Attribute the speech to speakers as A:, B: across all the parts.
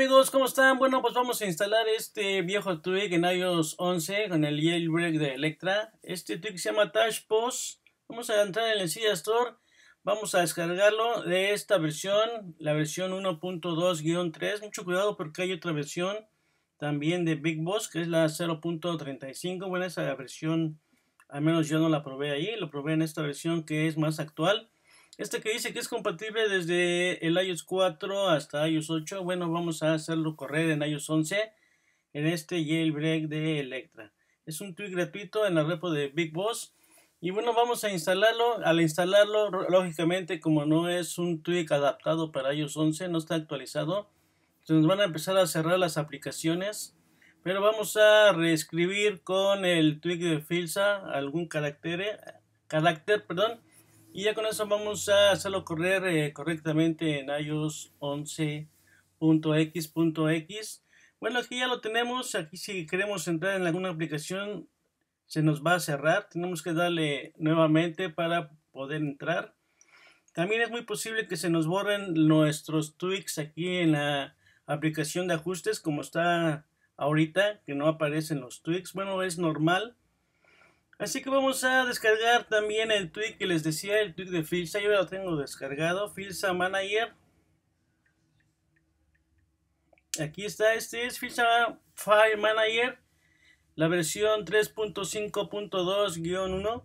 A: amigos? ¿Cómo están? Bueno, pues vamos a instalar este viejo tweak en iOS 11 con el jailbreak de Electra. Este tweak se llama Touch Post. Vamos a entrar en el Silla Store. Vamos a descargarlo de esta versión, la versión 1.2-3. Mucho cuidado porque hay otra versión también de Big Boss que es la 0.35. Bueno, esa versión al menos yo no la probé ahí. Lo probé en esta versión que es más actual. Este que dice que es compatible desde el iOS 4 hasta iOS 8. Bueno, vamos a hacerlo correr en iOS 11 en este jailbreak de Electra. Es un tweak gratuito en la repo de Big Boss. Y bueno, vamos a instalarlo. Al instalarlo, lógicamente, como no es un tweak adaptado para iOS 11, no está actualizado. Se nos van a empezar a cerrar las aplicaciones. Pero vamos a reescribir con el tweak de Filsa algún carácter, carácter perdón, y ya con eso vamos a hacerlo correr eh, correctamente en iOS 11.x.x. Bueno, aquí ya lo tenemos. Aquí si queremos entrar en alguna aplicación se nos va a cerrar. Tenemos que darle nuevamente para poder entrar. También es muy posible que se nos borren nuestros tweaks aquí en la aplicación de ajustes como está ahorita, que no aparecen los tweaks. Bueno, es normal. Así que vamos a descargar también el tweet que les decía, el tweet de Filsa. Yo ya lo tengo descargado, Filsa Manager. Aquí está, este es Filsa File Manager, la versión 3.5.2-1.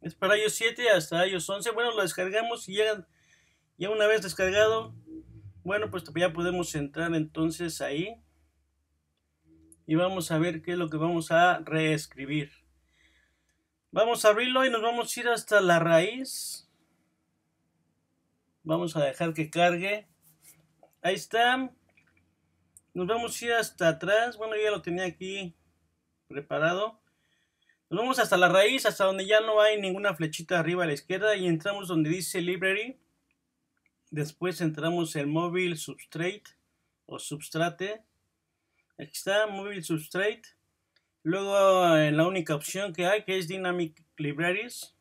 A: Es para iOS 7 hasta iOS 11. Bueno, lo descargamos y llegan. ya una vez descargado, bueno, pues ya podemos entrar entonces ahí. Y vamos a ver qué es lo que vamos a reescribir. Vamos a abrirlo y nos vamos a ir hasta la raíz. Vamos a dejar que cargue. Ahí está. Nos vamos a ir hasta atrás. Bueno, ya lo tenía aquí preparado. Nos vamos hasta la raíz, hasta donde ya no hay ninguna flechita arriba a la izquierda y entramos donde dice Library. Después entramos en móvil Substrate o Substrate. Aquí está, móvil Substrate. Luego en eh, la única opción que hay que es Dynamic Libraries.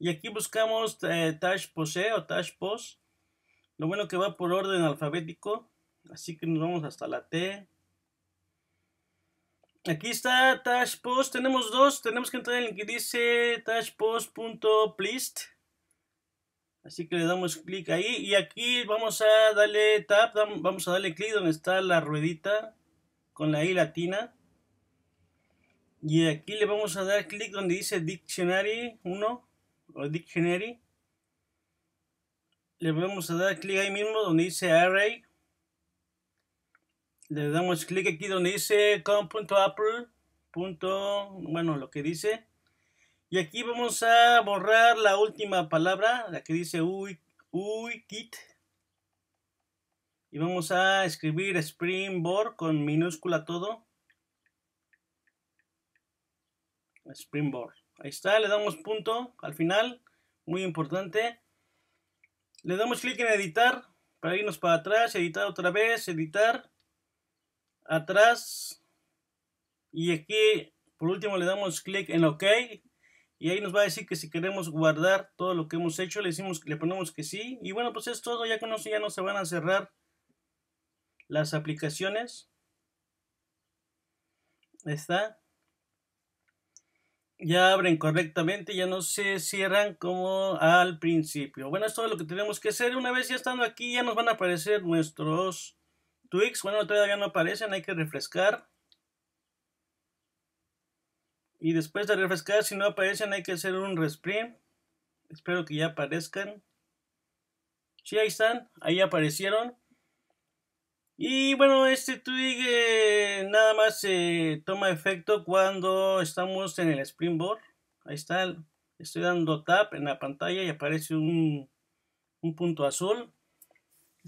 A: Y aquí buscamos touch eh, Tash Pose o Tash Lo bueno que va por orden alfabético. Así que nos vamos hasta la T. Aquí está Tash Post. Tenemos dos. Tenemos que entrar en el que dice tashpost.plist. Así que le damos clic ahí. Y aquí vamos a darle tap. Vamos a darle clic donde está la ruedita con la I latina. Y aquí le vamos a dar clic donde dice Dictionary 1 o Dictionary. Le vamos a dar clic ahí mismo donde dice Array. Le damos clic aquí donde dice com.apple. Bueno, lo que dice. Y aquí vamos a borrar la última palabra, la que dice kit Y vamos a escribir Springboard con minúscula todo. Springboard. Ahí está, le damos punto al final, muy importante. Le damos clic en editar para irnos para atrás, editar otra vez, editar, atrás. Y aquí, por último, le damos clic en OK. Y ahí nos va a decir que si queremos guardar todo lo que hemos hecho, le, decimos, le ponemos que sí. Y bueno, pues es todo, ya que ya no se van a cerrar las aplicaciones. Ahí está ya abren correctamente, ya no se cierran como al principio. Bueno, esto es lo que tenemos que hacer. Una vez ya estando aquí, ya nos van a aparecer nuestros tweaks. Bueno, todavía no aparecen, hay que refrescar. Y después de refrescar, si no aparecen, hay que hacer un resprint. Espero que ya aparezcan. Sí, ahí están, ahí aparecieron. Y bueno, este twig eh, nada más se eh, toma efecto cuando estamos en el springboard. Ahí está, estoy dando tap en la pantalla y aparece un, un punto azul.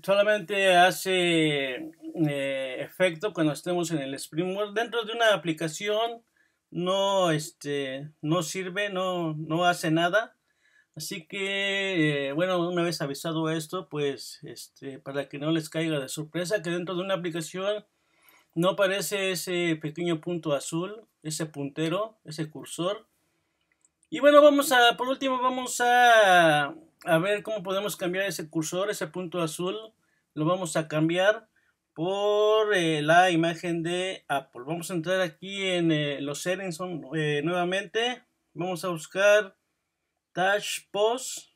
A: Solamente hace eh, efecto cuando estemos en el springboard. Dentro de una aplicación no, este, no sirve, no hace nada Así que, eh, bueno, una vez avisado esto, pues este, para que no les caiga de sorpresa que dentro de una aplicación no aparece ese pequeño punto azul, ese puntero, ese cursor. Y bueno, vamos a, por último, vamos a, ver cómo podemos cambiar ese cursor, ese punto azul. Lo vamos a cambiar por eh, la imagen de Apple. Vamos a entrar aquí en eh, los settings nuevamente. Vamos a buscar Tash Post.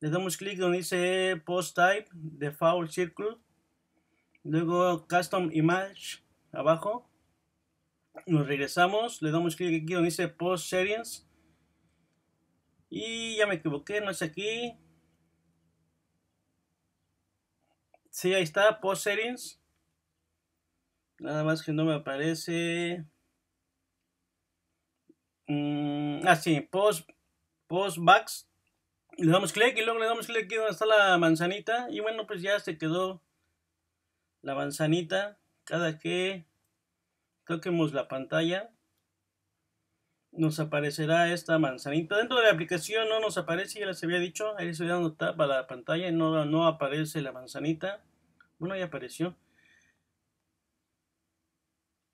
A: Le damos clic donde dice Post Type, Default Circle. Luego Custom Image abajo. Nos regresamos, le damos clic aquí donde dice Post settings, Y ya me equivoqué, no es aquí. Sí, ahí está, Post settings, Nada más que no me aparece Mm, así, ah, post, post Le damos clic y luego le damos clic aquí donde está la manzanita. Y bueno, pues ya se quedó la manzanita. Cada que toquemos la pantalla, nos aparecerá esta manzanita. Dentro de la aplicación no nos aparece, ya les había dicho. Ahí estoy dando tap la pantalla y no, no aparece la manzanita. Bueno, ya apareció.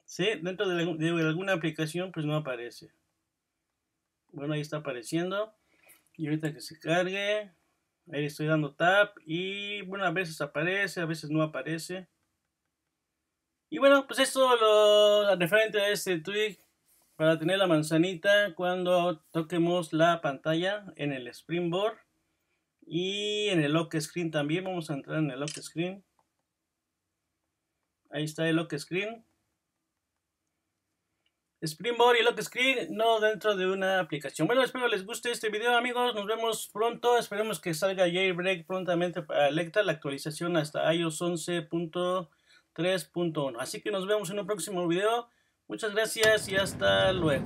A: Sí, dentro de alguna aplicación pues no aparece. Bueno, ahí está apareciendo. Y ahorita que se cargue, ahí estoy dando tap. Y bueno, a veces aparece, a veces no aparece. Y bueno, pues esto lo referente a este tweak para tener la manzanita cuando toquemos la pantalla en el Springboard y en el Lock Screen también. Vamos a entrar en el Lock Screen. Ahí está el Lock Screen. Springboard y Screen no dentro de una aplicación. Bueno, espero les guste este video, amigos. Nos vemos pronto. Esperemos que salga Jailbreak prontamente para Electra, la actualización hasta iOS 11.3.1. Así que nos vemos en un próximo video. Muchas gracias y hasta luego.